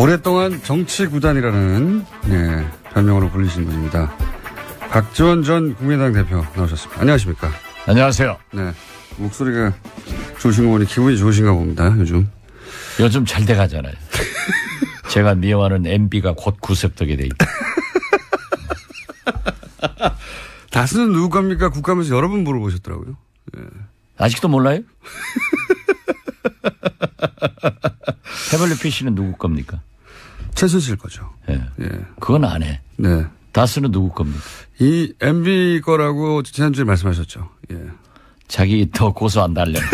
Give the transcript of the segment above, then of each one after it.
오랫동안 정치구단이라는 네, 별명으로 불리신 분입니다. 박지원 전 국민당 대표 나오셨습니다. 안녕하십니까? 안녕하세요. 네. 목소리가 좋으신 거 보니 기분이 좋으신가 봅니다. 요즘. 요즘 잘 돼가잖아요. 제가 미워하는 MB가 곧구 s e p 이돼 있다. 다수는 누구 겁니까? 국감에서 여러 분 물어보셨더라고요. 예. 아직도 몰라요? 태블릿 p c 는 누구 겁니까? 최순실 거죠. 예. 예. 그건 안 해. 네. 다스는 누구 겁니까? 이 MB 거라고 지난주에 말씀하셨죠. 예. 자기 더 고소 안 달래.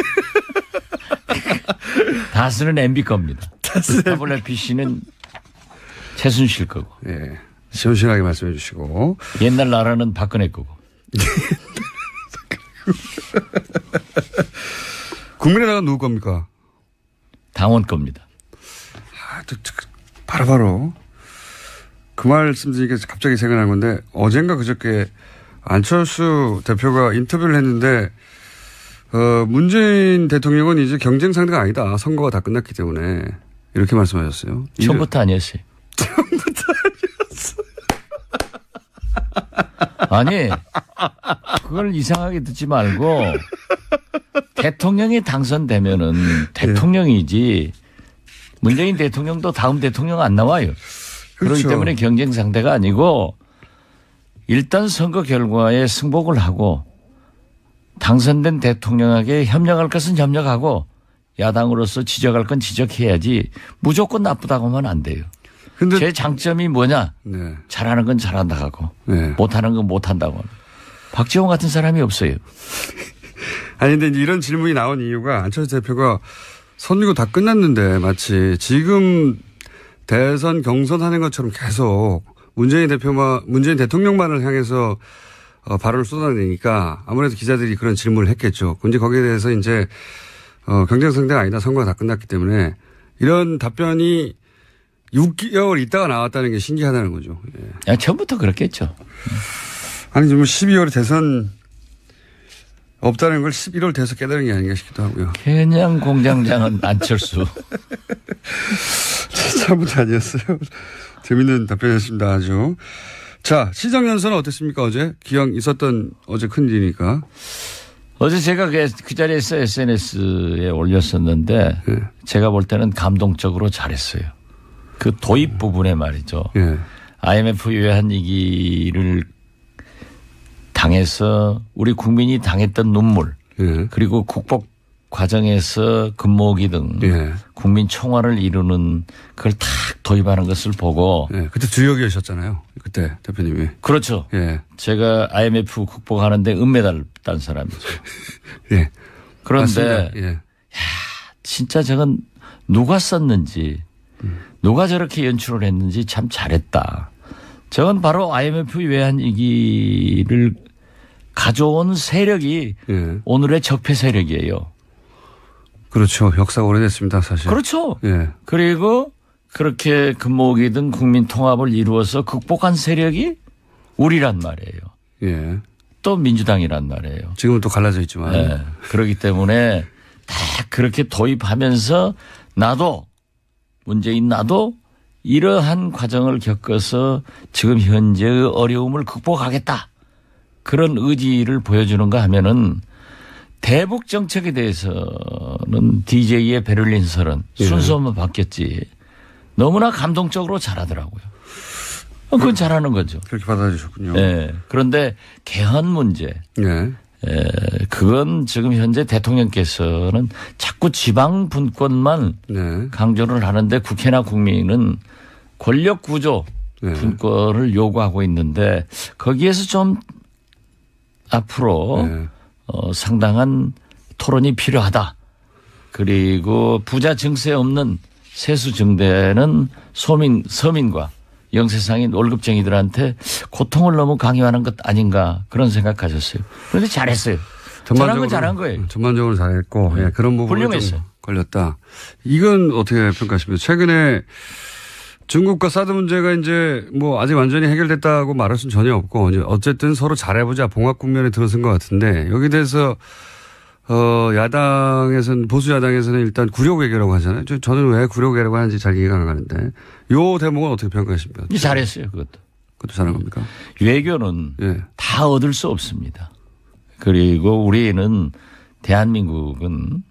다스는 MB 겁니다. 다스. WPC는 최순실 거고. 예. 시원시원하게 말씀해 주시고. 옛날 나라는 박근혜 거고. 국민의당은 누구 겁니까? 당원 겁니다. 아, 또, 바로바로 그 말씀 드리니까 갑자기 생각난 건데 어젠가 그저께 안철수 대표가 인터뷰를 했는데 어, 문재인 대통령은 이제 경쟁 상대가 아니다. 선거가 다 끝났기 때문에 이렇게 말씀하셨어요. 처음부터 아니었어요. 처음부터 아니었어요. 아니, 그걸 이상하게 듣지 말고 대통령이 당선되면은 예. 대통령이지 문재인 대통령도 다음 대통령 안 나와요. 그렇죠. 그렇기 때문에 경쟁 상대가 아니고 일단 선거 결과에 승복을 하고 당선된 대통령에게 협력할 것은 협력하고 야당으로서 지적할 건 지적해야지 무조건 나쁘다고 하면 안 돼요. 근데 제 장점이 뭐냐? 네. 잘하는 건 잘한다고 네. 못하는 건 못한다고. 박지원 같은 사람이 없어요. 아니 근데 이런 질문이 나온 이유가 안철수 대표가 선거 다 끝났는데 마치 지금 대선 경선하는 것처럼 계속 문재인 대표만 문재인 대통령만을 향해서 어, 발언을 쏟아내니까 아무래도 기자들이 그런 질문을 했겠죠. 근데 거기에 대해서 이제 어, 경쟁 상대가 아니다. 선거가 다 끝났기 때문에 이런 답변이 6개월 있다가 나왔다는 게 신기하다는 거죠. 예. 야, 처음부터 그렇겠죠. 아니, 지금 12월 대선 없다는 걸 11월 돼서 깨달은 게 아닌가 싶기도 하고요. 개냥 공장장은 안철수. 잘못 아니었어요. 재밌는 답변이었습니다. 아주. 자, 시장연설은 어땠습니까? 어제? 기왕 있었던 어제 큰 일이니까. 어제 제가 그, 그 자리에서 SNS에 올렸었는데 네. 제가 볼 때는 감동적으로 잘했어요. 그 도입 음. 부분에 말이죠. 네. IMF 외환위기를 당에서 우리 국민이 당했던 눈물 예. 그리고 국복 과정에서 금모기 등 예. 국민 총화를 이루는 그걸 탁 도입하는 것을 보고 예. 그때 주역이셨잖아요. 그때 대표님이. 그렇죠. 예. 제가 IMF 극복하는데 은메달 딴 사람이죠. 예. 그런데 예. 야, 진짜 저건 누가 썼는지 음. 누가 저렇게 연출을 했는지 참 잘했다. 저건 바로 IMF 외환 위기를 가져온 세력이 예. 오늘의 적폐 세력이에요. 그렇죠. 역사가 오래됐습니다, 사실. 그렇죠. 예. 그리고 그렇게 금목이든 국민 통합을 이루어서 극복한 세력이 우리란 말이에요. 예. 또 민주당이란 말이에요. 지금은 또 갈라져 있지만. 예. 그렇기 때문에 다 그렇게 도입하면서 나도 문재인 나도 이러한 과정을 겪어서 지금 현재의 어려움을 극복하겠다. 그런 의지를 보여주는가 하면은 대북 정책에 대해서는 DJ의 베를린설은 예. 순서만 바뀌었지 너무나 감동적으로 잘하더라고요. 그건 잘하는 거죠. 그렇게 받아주셨군요. 예. 그런데 개헌 문제. 예. 예. 그건 지금 현재 대통령께서는 자꾸 지방 분권만 예. 강조를 하는데 국회나 국민은 권력 구조 네. 분권을 요구하고 있는데 거기에서 좀 앞으로 네. 어, 상당한 토론이 필요하다. 그리고 부자 증세 없는 세수 증대는 소민 서민과 영세상인 월급쟁이들한테 고통을 너무 강요하는 것 아닌가 그런 생각하셨어요. 그런데 잘했어요. 전반적으로, 잘한 건 잘한 거예요. 음, 전반적으로 잘했고 네. 예, 그런 부분이 걸렸다. 이건 어떻게 평가하십니까? 최근에 중국과 사드 문제가 이제 뭐 아직 완전히 해결됐다고 말할 수는 전혀 없고 어쨌든 서로 잘해보자 봉합 국면에 들어선 것 같은데 여기 대해서 어 야당에서는 보수 야당에서는 일단 구력외교라고 하잖아요. 저는 왜 구력외교라고 하는지 잘 이해가 안 가는데 요 대목은 어떻게 평가하십니까? 잘했어요 그것도. 그것도 잘한 겁니까? 외교는 예. 다 얻을 수 없습니다. 그리고 우리는 대한민국은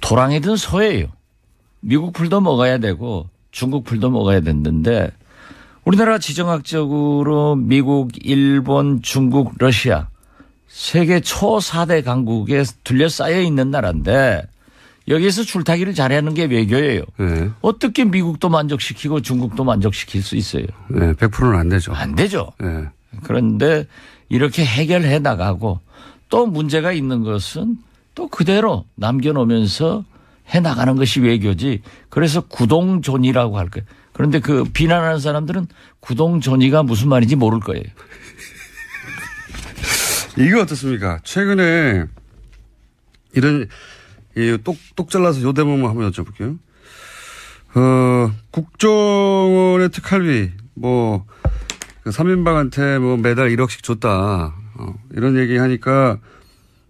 도랑이든 소예요. 미국 풀도 먹어야 되고 중국 불도 먹어야 됐는데 우리나라 지정학적으로 미국, 일본, 중국, 러시아 세계 초사대 강국에 둘러싸여 있는 나라인데 여기에서 줄타기를 잘하는 게 외교예요. 네. 어떻게 미국도 만족시키고 중국도 만족시킬 수 있어요? 네, 100%는 안 되죠. 안 되죠. 네. 그런데 이렇게 해결해 나가고 또 문제가 있는 것은 또 그대로 남겨놓으면서 해 나가는 것이 외교지. 그래서 구동존이라고 할 거예요. 그런데 그 비난하는 사람들은 구동존이가 무슨 말인지 모를 거예요. 이거 어떻습니까? 최근에 이런 똑, 똑 잘라서 요 대목만 한번 여쭤볼게요. 어, 국정원의 특활비, 뭐, 그인방한테뭐 매달 1억씩 줬다. 어, 이런 얘기 하니까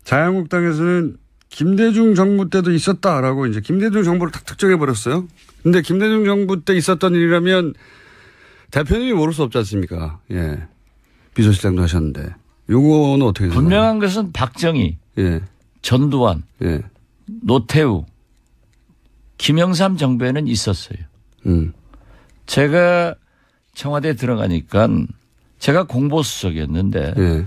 자유한국당에서는 김대중 정부 때도 있었다라고 이제 김대중 정부를 탁 특정해 버렸어요. 근데 김대중 정부 때 있었던 일이라면 대표님이 모를 수 없지 않습니까? 예. 비서실장도 하셨는데. 요거는 어떻게 생각하세요? 분명한 것은 박정희, 예. 전두환, 예. 노태우, 김영삼 정부에는 있었어요. 음. 제가 청와대에 들어가니까 제가 공보수석이었는데 예.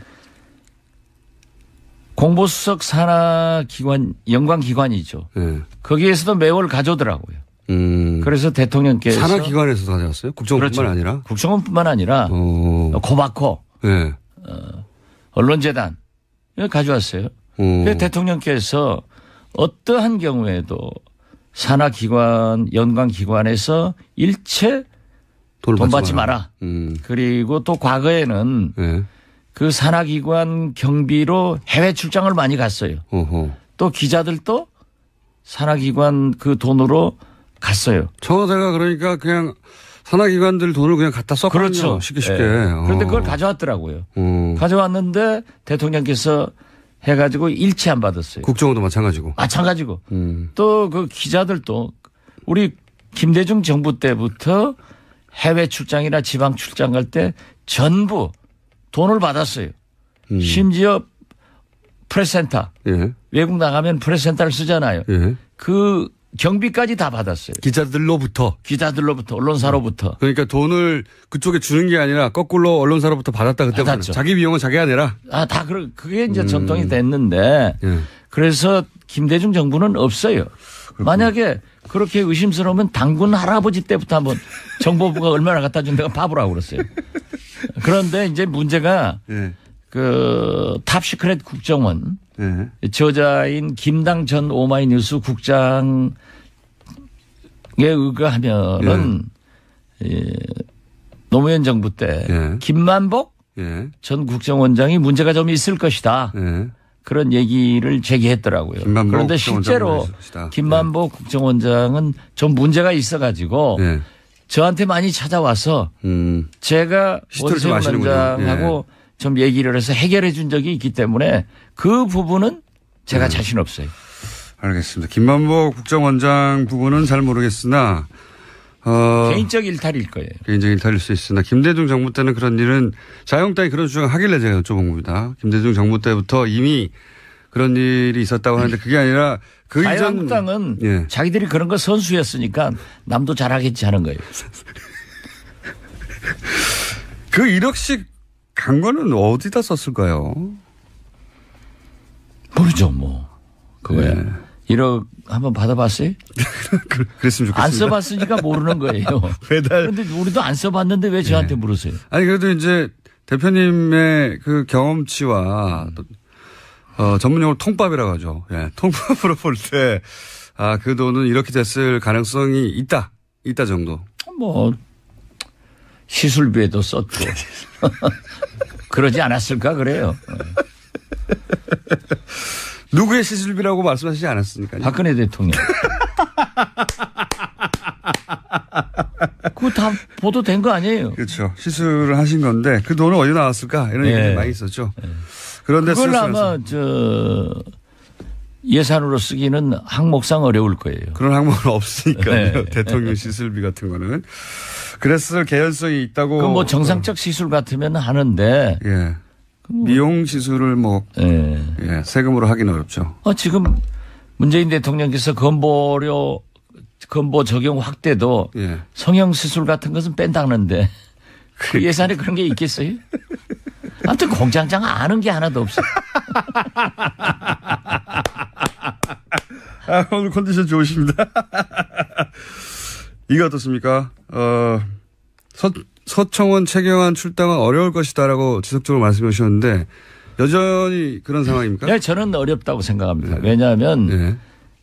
공보수석 산하 기관 연관 기관이죠. 네. 예. 거기에서도 매월 가져오더라고요. 음. 그래서 대통령께서 산하 기관에서 다녀왔어요? 국정원뿐만 그렇죠. 아니라 국정원뿐만 아니라 오. 어. 고바코, 네. 어, 언론재단 가져왔어요. 그 대통령께서 어떠한 경우에도 산하 기관 연관 기관에서 일체 돈 받지 마라. 음. 그리고 또 과거에는 네. 그 산하기관 경비로 해외 출장을 많이 갔어요. 어허. 또 기자들도 산하기관 그 돈으로 갔어요. 청와대가 그러니까 그냥 산하기관들 돈을 그냥 갖다 썼거든요. 그렇죠. 쉽게 쉽게. 네. 그런데 그걸 어. 가져왔더라고요. 음. 가져왔는데 대통령께서 해가지고 일치 안 받았어요. 국정원도 마찬가지고. 마찬가지고. 음. 또그 기자들도 우리 김대중 정부 때부터 해외 출장이나 지방 출장 갈 때 전부 돈을 받았어요. 음. 심지어 프레센터 예. 외국 나가면 프레센터를 쓰잖아요. 예. 그 경비까지 다 받았어요. 기자들로부터 기자들로부터 언론사로부터 음. 그러니까 돈을 그쪽에 주는 게 아니라 거꾸로 언론사로부터 받았다 그때 부터 자기 비용은 자기가 내라. 아 다 그 그게 이제 음. 전통이 됐는데 예. 그래서 김대중 정부는 없어요. 그렇구나. 만약에 그렇게 의심스러우면 당군 할아버지 때부터 한번 정보부가 얼마나 갖다 준 데가 바보라고 그랬어요. 그런데 이제 문제가 네. 그 탑시크릿 국정원 네. 저자인 김당 전 오마이뉴스 국장에 의거하면은 네. 예, 노무현 정부 때 네. 김만복 전 국정원장이 문제가 좀 있을 것이다. 그런 얘기를 제기했더라고요. 그런데 실제로 김만복 국정원장은 좀 문제가 있어 가지고 저한테 많이 찾아와서 음. 제가 원세훈 원장하고 예. 좀 얘기를 해서 해결해 준 적이 있기 때문에 그 부분은 제가 네. 자신 없어요. 알겠습니다. 김만복 국정원장 부분은 잘 모르겠으나 어, 개인적 일탈일 거예요. 개인적 일탈일 수 있으나 김대중 정부 때는 그런 일은 자영당이 그런 주장 하길래 제가 여쭤본 겁니다. 김대중 정부 때부터 이미 그런 일이 있었다고 하는데 그게 아니라 그 이전 한국당은 예. 자기들이 그런 거 선수였으니까 남도 잘하겠지 하는 거예요. 그 1억씩 간 거는 어디다 썼을까요? 모르죠, 뭐. 그거야. 네. 1억 한번 받아봤어요? 그, 그랬으면 좋겠습니다. 안 써봤으니까 모르는 거예요. 매달. 그런데 우리도 안 써봤는데 왜 저한테 네. 물으세요? 아니, 그래도 이제 대표님의 그 경험치와 음. 어, 전문용어로 통밥이라고 하죠. 예, 통밥으로 볼 때, 아, 그 돈은 이렇게 됐을 가능성이 있다. 있다 정도. 뭐, 시술비에도 썼고. 그러지 않았을까 그래요. 예. 누구의 시술비라고 말씀하시지 않았습니까? 박근혜 대통령. 그거 다 보도된 거 아니에요? 그렇죠. 시술을 하신 건데 그 돈은 어디 나왔을까? 이런 예. 얘기가 많이 있었죠. 예. 그런데 그걸 아마 저 예산으로 쓰기는 항목상 어려울 거예요. 그런 항목은 없으니까 네. 대통령 시술비 같은 거는. 그래서 개연성이 있다고. 그뭐 정상적 어. 시술 같으면 하는데. 예. 뭐 미용 시술을 뭐 예. 예. 세금으로 하기는 어렵죠. 아, 지금 문재인 대통령께서 건보료 건보 적용 확대도 예. 성형 시술 같은 것은 뺀다는데 그 그러니까. 예산에 그런 게 있겠어요? 아무튼 공장장 아는 게 하나도 없어. 아, 오늘 컨디션 좋으십니다. 이거 어떻습니까? 어, 서, 서청원, 최경환 출당은 어려울 것이다라고 지속적으로 말씀해 주셨는데 여전히 그런 상황입니까? 네, 저는 어렵다고 생각합니다. 네. 왜냐하면 네.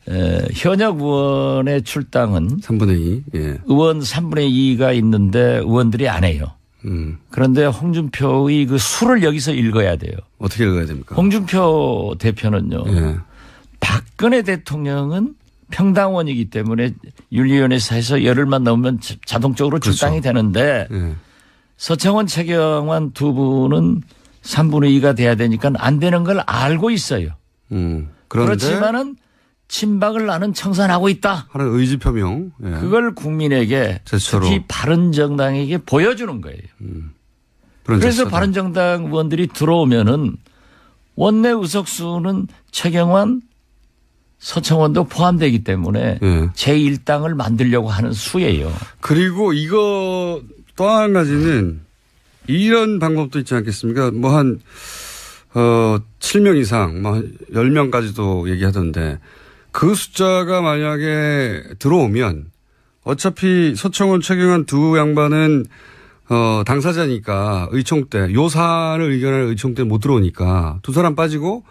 에, 현역 의원의 출당은 3분의 2 예. 의원 3분의 2가 있는데 의원들이 안 해요. 음. 그런데 홍준표의 그 수를 여기서 읽어야 돼요. 어떻게 읽어야 됩니까? 홍준표 대표는요. 예. 박근혜 대통령은 평당원이기 때문에 윤리위원회에서 열흘만 넘으면 자동적으로 그렇죠. 출당이 되는데 예. 서청원 최경환 두 분은 3분의 2가 돼야 되니까 안 되는 걸 알고 있어요. 음. 그런데. 그렇지만은 침박을 나는 청산하고 있다. 하는 의지 표명. 예. 그걸 국민에게 제처로. 특히 바른정당에게 보여주는 거예요. 음. 그래서 제처럼. 바른정당 의원들이 들어오면은 원내 의석수는 최경환, 서청원도 포함되기 때문에 예. 제1당을 만들려고 하는 수예요. 그리고 이거 또 한 가지는 이런 방법도 있지 않겠습니까? 뭐 한, 어, 7명 이상, 뭐한 10명까지도 얘기하던데 그 숫자가 만약에 들어오면 어차피 서청원 최경환 두 양반은 어, 당사자니까 의총 때, 요사를 의견할 의총 때 못 들어오니까 두 사람 빠지고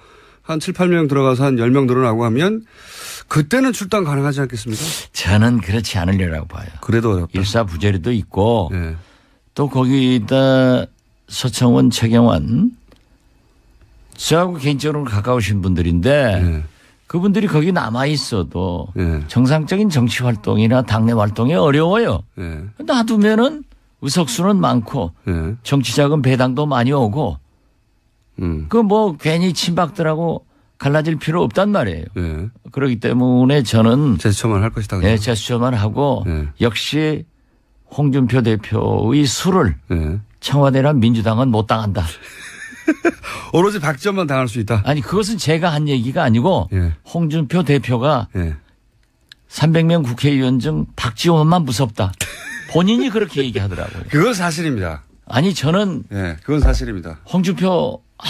한 7, 8명 들어가서 한 10명 늘어나고 하면 그때는 출당 가능하지 않겠습니까? 저는 그렇지 않으려라고 봐요. 그래도 어렵다. 일사부재리도 있고 네. 또 거기다 서청원, 최경환 저하고 개인적으로 가까우신 분들인데 네. 그분들이 거기 남아 있어도 예. 정상적인 정치 활동이나 당내 활동이 어려워요. 예. 놔두면은 의석수는 많고 예. 정치자금 배당도 많이 오고 음. 그뭐 괜히 친박들하고 갈라질 필요 없단 말이에요. 예. 그렇기 때문에 저는 제스처만 할 것이다. 그냥. 예, 네, 제스처만 하고 예. 역시 홍준표 대표의 수를 예. 청와대나 민주당은 못 당한다. 오로지 박지원만 당할 수 있다. 아니 그것은 제가 한 얘기가 아니고 예. 홍준표 대표가 예. 300명 국회의원 중 박지원만 무섭다. 본인이 그렇게 얘기하더라고요. 그건 사실입니다. 아니 저는 예, 그건 사실입니다. 홍준표 아,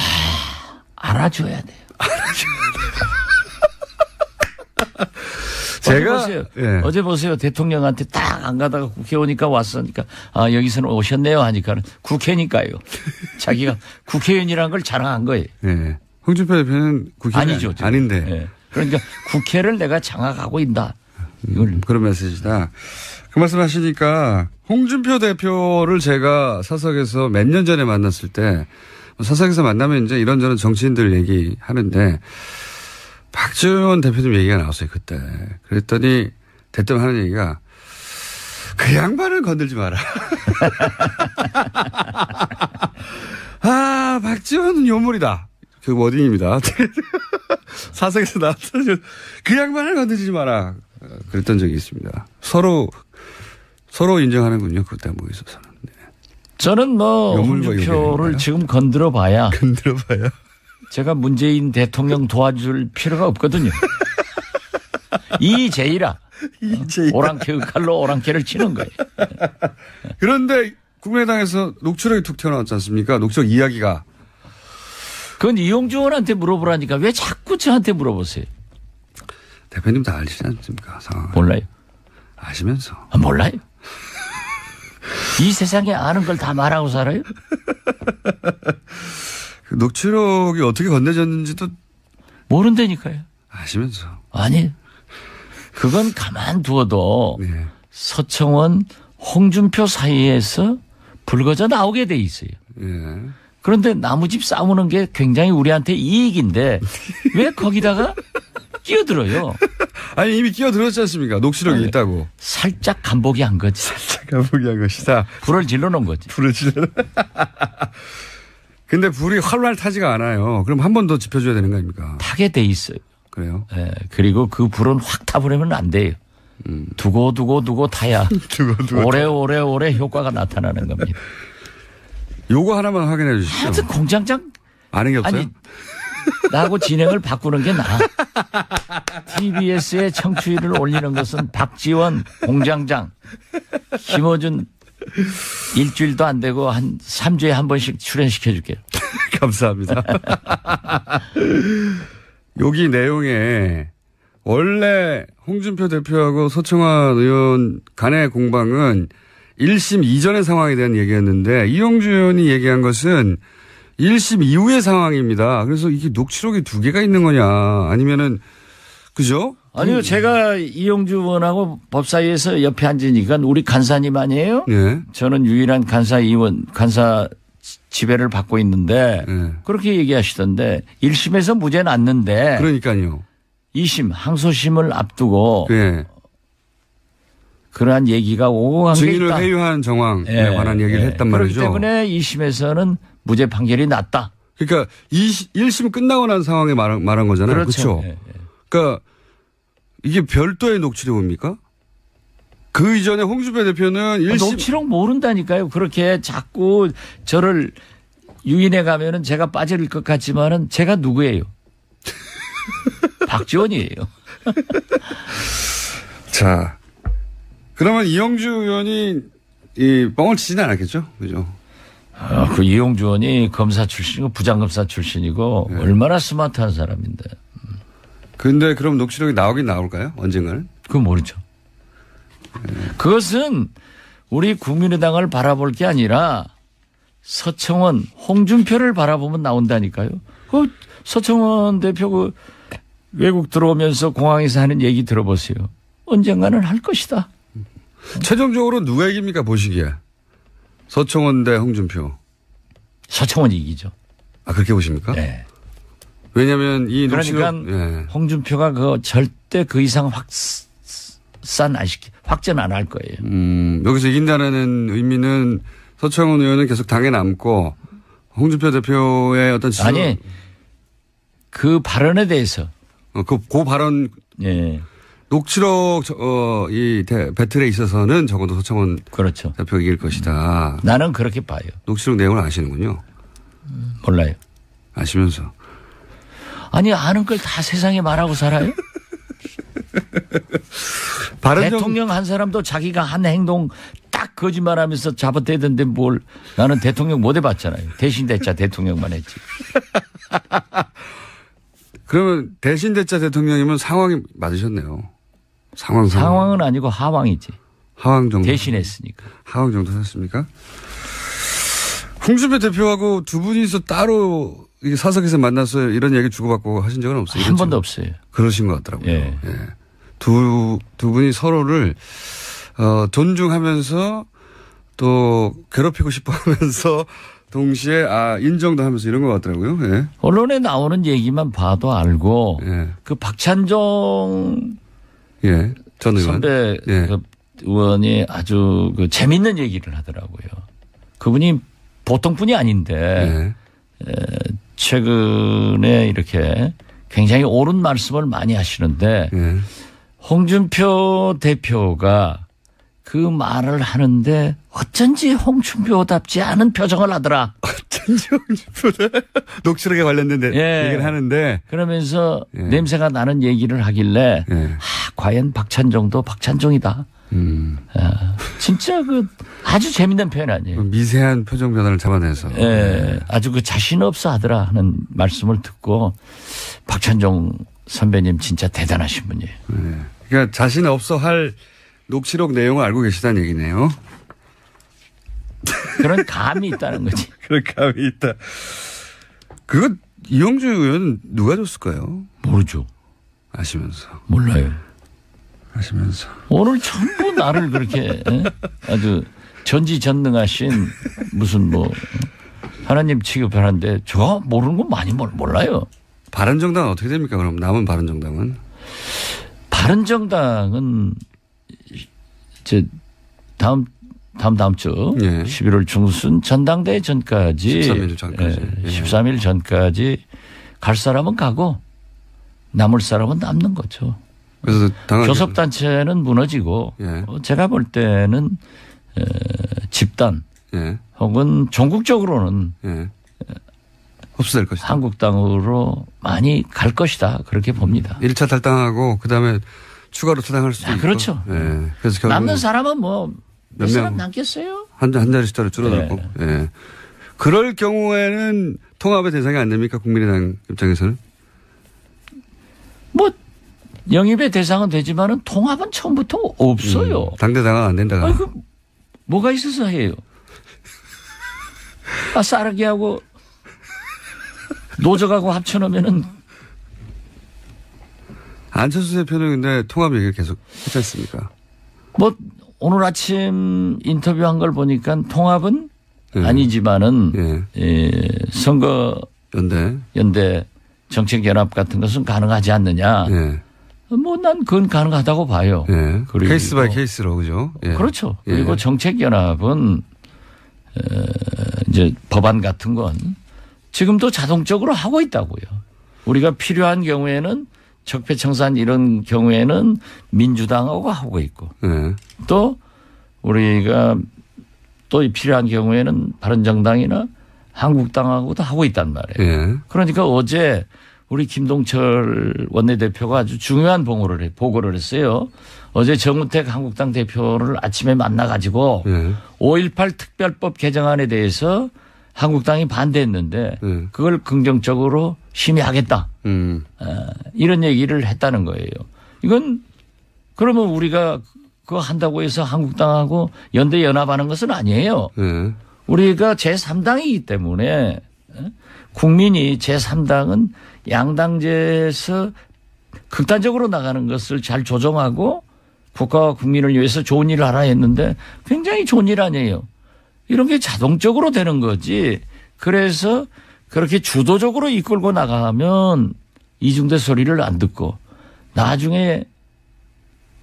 알아줘야 돼요. 제가 어제 보세요. 예. 어제 보세요. 대통령한테 딱 안 가다가 국회 오니까 왔으니까 아 여기서는 오셨네요 하니까는 국회니까요. 자기가 국회의원이라는 걸 자랑한 거예요. 예. 홍준표 대표는 국회 아니죠. 지금. 아닌데. 예. 그러니까 국회를 내가 장악하고 있다. 음, 이걸 음, 그런 메시지다. 그 말씀하시니까 홍준표 대표를 제가 사석에서 몇 년 전에 만났을 때 사석에서 만나면 이제 이런저런 정치인들 얘기하는데 박지원 대표님 얘기가 나왔어요, 그때. 그랬더니 대뜸 하는 얘기가 그 양반을 건들지 마라. 아, 박지원은 요물이다. 그국 워딩입니다. 사색에서 나왔던 그 양반을 건들지 마라. 그랬던 적이 있습니다. 서로, 서로 인정하는군요. 그 대목에 있어서는. 네. 저는 뭐, 홍준표를 지금 건드려 봐야. 건드려 봐야. 제가 문재인 대통령 도와줄 필요가 없거든요. 이제이라. 이제 오랑캐의 칼로 오랑캐를 치는 거예요. 그런데 국민의당에서 녹취록이 툭 튀어나왔지 않습니까? 녹취록 이야기가. 그건 이용주 의원한테 물어보라니까 왜 자꾸 저한테 물어보세요? 대표님 다 알시지 않습니까? 상황을. 몰라요. 아시면서. 아, 몰라요. 이 세상에 아는 걸 다 말하고 살아요? 그 녹취록이 어떻게 건네졌는지도 모른다니까요. 아시면서. 아니, 그건 가만 두어도 네. 서청원, 홍준표 사이에서 불거져 나오게 돼 있어요. 네. 그런데 나무집 싸우는 게 굉장히 우리한테 이익인데 왜 거기다가 끼어들어요? 아니 이미 끼어들었지 않습니까? 녹취록이 아니, 있다고. 살짝 간보기 한 거지. 살짝 간보기 한 것이다. 불을 질러놓은 거지. 불을 질러. 놓은 거지. 근데 불이 활활 타지가 않아요. 그럼 한 번 더 지펴줘야 되는 거 아닙니까? 타게 돼 있어요. 그래요? 예. 그리고 그 불은 확 타버리면 안 돼요. 음. 두고 두고 두고 타야 두고, 두고, 오래 오래 오래 효과가 나타나는 겁니다. 요거 하나만 확인해 주시죠. 하여튼 공장장 아는 게 없어요? 아니, 나하고 진행을 바꾸는 게 나아. TBS의 청취율을 올리는 것은 박지원 공장장, 김어준 일주일도 안 되고 한 3주에 한 번씩 출연시켜 줄게요. 감사합니다. 여기 내용에 원래 홍준표 대표하고 서청환 의원 간의 공방은 1심 이전의 상황에 대한 얘기였는데 이용주 의원이 얘기한 것은 1심 이후의 상황입니다. 그래서 이게 녹취록이 두 개가 있는 거냐 아니면은 그죠? 아니요, 음. 제가 이용주 의원하고 법사위에서 옆에 앉으니까 우리 간사님 아니에요? 예. 저는 유일한 간사 의원, 간사 지배를 받고 있는데 예. 그렇게 얘기하시던데 1심에서 무죄 났는데 그러니까요. 2심 항소심을 앞두고 예. 그러한 얘기가 오고 간게 증인을 회유한 정황에 예. 관한 얘기를 예. 했단 말이죠. 그렇기 때문에 2심에서는 무죄 판결이 났다. 그러니까 2, 1심 끝나고 난 상황에 말한, 말한 거잖아요. 그렇죠. 그렇죠? 그러니까 이게 별도의 녹취록입니까? 그 이전에 홍준표 대표는 아, 일심 녹취록 모른다니까요. 그렇게 자꾸 저를 유인해 가면은 제가 빠질 것 같지만은 제가 누구예요? 박지원이에요. 자, 그러면 이영주 의원이 이 뻥을 치진 않았겠죠, 그죠? 아, 그 이용주 의원이 검사 출신이고 부장검사 출신이고 네. 얼마나 스마트한 사람인데. 근데 그럼 녹취록이 나오긴 나올까요? 언젠가는? 그건 모르죠. 그것은 우리 국민의당을 바라볼 게 아니라 서청원, 홍준표를 바라보면 나온다니까요. 그 서청원 대표 그 외국 들어오면서 공항에서 하는 얘기 들어보세요. 언젠가는 할 것이다. 최종적으로 누가 이깁니까 보시기에? 서청원 대 홍준표. 서청원이 이기죠. 아 그렇게 보십니까? 네. 왜냐하면 이 그러니까 녹취록, 예. 홍준표가 그 절대 그 이상 확산 안 시키 확전 안 할 거예요. 음, 여기서 이긴다는 의미는 서청원 의원은 계속 당에 남고 홍준표 대표의 어떤 지 아니 그 발언에 대해서 그그 어, 그 발언 예. 녹취록 어, 이 대, 배틀에 있어서는 적어도 서청원 그렇죠. 대표 이길 것이다. 나는 그렇게 봐요. 녹취록 내용을 아시는군요. 몰라요. 아시면서 아니 아는 걸 다 세상에 말하고 살아요? 대통령 한 사람도 자기가 한 행동 딱 거짓말하면서 잡아대던데 뭘 나는 대통령 못 해봤잖아요. 대신 대자 대통령만 했지. 그러면 대신 대자 대통령이면 상황이 맞으셨네요. 상황 상황. 상황은 아니고 하왕이지. 하왕 정도 대신했으니까. 하왕 정도 하셨습니까? 홍준표 대표하고 두 분이서 따로 사석에서 만나서 이런 얘기 주고받고 하신 적은 없어요? 한 번도 없어요. 그러신 것 같더라고요. 예. 예. 두, 두 분이 서로를, 어, 존중하면서 또 괴롭히고 싶어 하면서 동시에 아, 인정도 하면서 이런 것 같더라고요. 예. 언론에 나오는 얘기만 봐도 알고 예. 그 박찬종 예. 전 의원. 선배 예. 그 의원이 아주 그 재밌는 얘기를 하더라고요. 그분이 보통 분이 아닌데 예. 에, 최근에 이렇게 굉장히 옳은 말씀을 많이 하시는데 네. 홍준표 대표가 그 말을 하는데 어쩐지 홍준표답지 않은 표정을 하더라. 어쩐지 홍준표다. 녹취록에 관련된 예. 얘기를 하는데. 그러면서 예. 냄새가 나는 얘기를 하길래 예. 아, 과연 박찬종도 박찬종이다. 음. 아, 진짜 그 아주 재밌는 표현 아니에요. 그 미세한 표정 변화를 잡아내서. 예. 아주 그 자신 없어 하더라 하는 말씀을 듣고 박찬종 선배님 진짜 대단하신 분이에요. 네. 그러니까 자신 없어 할 녹취록 내용을 알고 계시다는 얘기네요. 그런 감이 있다는 거지. 그런 감이 있다. 그거 이영주 의원 누가 줬을까요? 모르죠. 아시면서. 몰라요. 하시면서 오늘 전부 나를 그렇게 예? 아주 전지전능하신 무슨 뭐 하나님 취급하는데 저 모르는 거 많이 몰라요. 바른정당은 어떻게 됩니까? 그럼 남은 바른정당은? 바른정당은 이제 다음 다음 다음 주 예. 11월 중순 전당대회 전까지 13일 전까지 예. 13일 예. 전까지 갈 사람은 가고 남을 사람은 남는 거죠. 그래서 교섭단체는 무너지고 예. 뭐 제가 볼 때는 집단 예. 혹은 전국적으로는 예. 흡수될 것이다. 한국당으로 많이 갈 것이다 그렇게 봅니다. 1차 탈당하고 그다음에 추가로 탈당할 수도 아, 그렇죠. 예. 그래서 남는 사람은 뭐몇 사람 남겠어요? 한한 자리씩 따로 줄어들고. 네. 예. 그럴 경우에는 통합의 대상이 안 됩니까 국민의당 입장에서는? 뭐 영입의 대상은 되지만은 통합은 처음부터 없어요. 음, 당대당은 안 된다. 아니, 그 뭐가 있어서 해요. 아, 싸르기하고 노적하고 합쳐놓으면은 안철수 대표는 근데 통합 얘기를 계속 했지 않습니까? 뭐 오늘 아침 인터뷰한 걸 보니까 통합은 예. 아니지만은 예. 예, 선거 연대 연대 정책 연합 같은 것은 가능하지 않느냐. 예. 뭐난 그건 가능하다고 봐요. 예. 그리고 케이스 바이 케이스로 그죠? 예. 그렇죠. 예. 그리고 예. 정책연합은 이제 법안 같은 건 지금도 자동적으로 하고 있다고요. 우리가 필요한 경우에는 적폐청산 이런 경우에는 민주당하고 하고 있고 네. 또 우리가 또 필요한 경우에는 바른정당이나 한국당하고도 하고 있단 말이에요. 네. 그러니까 어제 우리 김동철 원내대표가 아주 중요한 보고를, 해, 보고를 했어요. 어제 정우택 한국당 대표를 아침에 만나가지고 네. 예. 5.18 특별법 개정안에 대해서 한국당이 반대했는데 음. 그걸 긍정적으로 심의하겠다. 음. 아, 이런 얘기를 했다는 거예요. 이건 그러면 우리가 그거 한다고 해서 한국당하고 연대 연합하는 것은 아니에요. 음. 우리가 제3당이기 때문에 어? 국민이 제3당은 양당제에서 극단적으로 나가는 것을 잘 조정하고 국가와 국민을 위해서 좋은 일을 하라 했는데 굉장히 좋은 일 아니에요. 이런 게 자동적으로 되는 거지. 그래서 그렇게 주도적으로 이끌고 나가면 이중대 소리를 안 듣고 나중에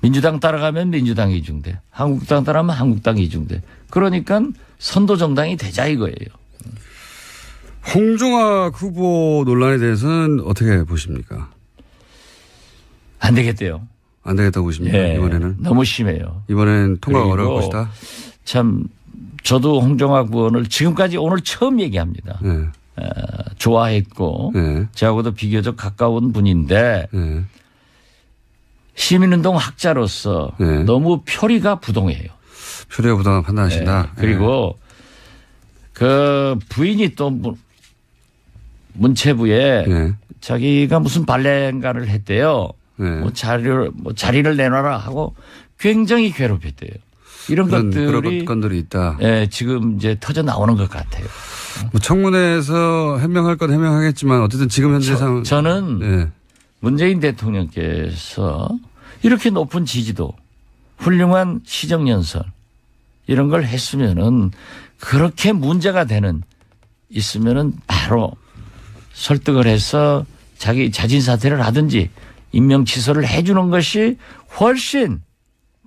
민주당 따라가면 민주당 이중대, 한국당 따라가면 한국당 이중대. 그러니까 선도 정당이 되자 이거예요. 홍종학 후보 논란에 대해서는 어떻게 보십니까? 안 되겠대요. 안 되겠다고 보십니까? 예, 이번에는 너무 심해요. 이번엔 통과가 어려울 것이다. 참 저도 홍종학 의원을 지금까지 오늘 처음 얘기합니다. 예. 어, 좋아했고 예. 저하고도 비교적 가까운 분인데 예. 시민운동 학자로서 예. 너무 표리가 부동해요. 표리가 부동한 판단하신다. 예. 그리고 그 부인이 또 문체부에 네. 자기가 무슨 발행가를 했대요. 네. 뭐 자료를 뭐 자리를 내놔라 하고 굉장히 괴롭혔대요. 이런 그런, 것들이 그런 건들이 있다. 예, 지금 이제 터져 나오는 것 같아요. 뭐 청문회에서 해명할 건 해명하겠지만 어쨌든 지금 현재 상 저는 네. 문재인 대통령께서 이렇게 높은 지지도 훌륭한 시정 연설 이런 걸 했으면은 그렇게 문제가 되는 있으면은 바로 설득을 해서 자기 자진 사퇴를 하든지 임명 취소를 해주는 것이 훨씬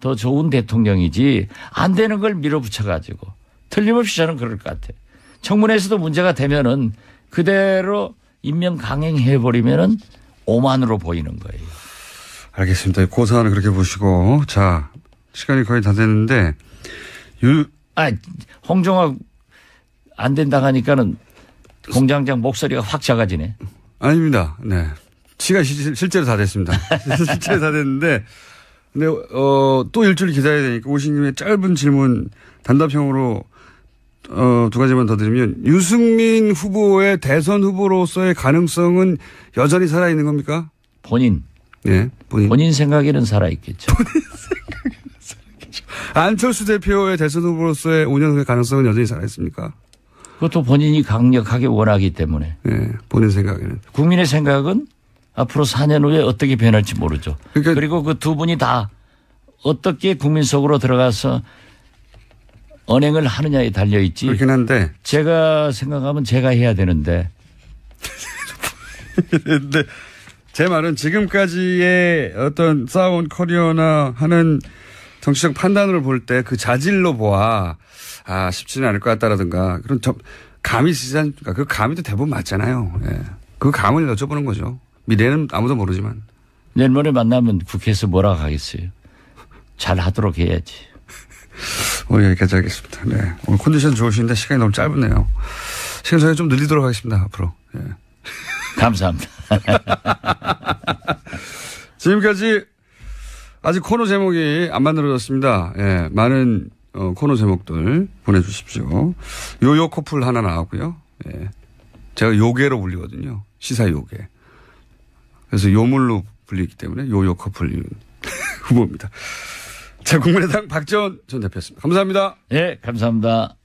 더 좋은 대통령이지 안 되는 걸 밀어붙여 가지고 틀림없이 저는 그럴 것 같아요. 청문회에서도 문제가 되면은 그대로 임명 강행해 버리면은 오만으로 보이는 거예요. 알겠습니다. 고사는 그렇게 보시고 자 시간이 거의 다 됐는데 유... 아 홍정학 안 된다 하니까는 공장장 목소리가 확 작아지네. 아닙니다. 네. 시가 실제로 다 됐습니다. 실제로 다 됐는데, 근데 어, 또 일주일 기다려야 되니까 오신 님의 짧은 질문 단답형으로 어, 두 가지만 더 드리면 유승민 후보의 대선 후보로서의 가능성은 여전히 살아 있는 겁니까? 본인. 네, 본인. 본인 생각에는 살아 있겠죠. 안철수 대표의 대선 후보로서의 5년 후의 가능성은 여전히 살아 있습니까? 그것도 본인이 강력하게 원하기 때문에. 네, 본인 생각에는. 국민의 생각은 앞으로 4년 후에 어떻게 변할지 모르죠. 그러니까 그리고 그 두 분이 다 어떻게 국민 속으로 들어가서 언행을 하느냐에 달려 있지. 그렇긴 한데 제가 생각하면 제가 해야 되는데. 근데 제 말은 지금까지의 어떤 쌓운온 커리어나 하는 정치적 판단으로 볼 때 그 자질로 보아 아 쉽지는 않을 것 같다라든가 그런 점 감이 지지 않습니까? 그러니까 그 감이 또 대부분 맞잖아요. 예. 그 감을 여쭤보는 거죠. 미래는 아무도 모르지만. 내일 모레 만나면 국회에서 뭐라고 하겠어요. 잘 하도록 해야지. 오늘 여기까지 하겠습니다. 네. 오늘 컨디션 좋으신데 시간이 너무 짧네요. 시간 저희 좀 늘리도록 하겠습니다. 앞으로. 예. 감사합니다. 지금까지 아직 코너 제목이 안 만들어졌습니다. 예, 많은 어, 코너 제목들 보내주십시오. 요요 커플 하나 나왔고요. 예, 제가 요괴로 불리거든요. 시사 요괴. 그래서 요물로 불리기 때문에 요요 커플 후보입니다. 자, 국민의당 박지원 전 대표였습니다. 감사합니다. 예, 감사합니다.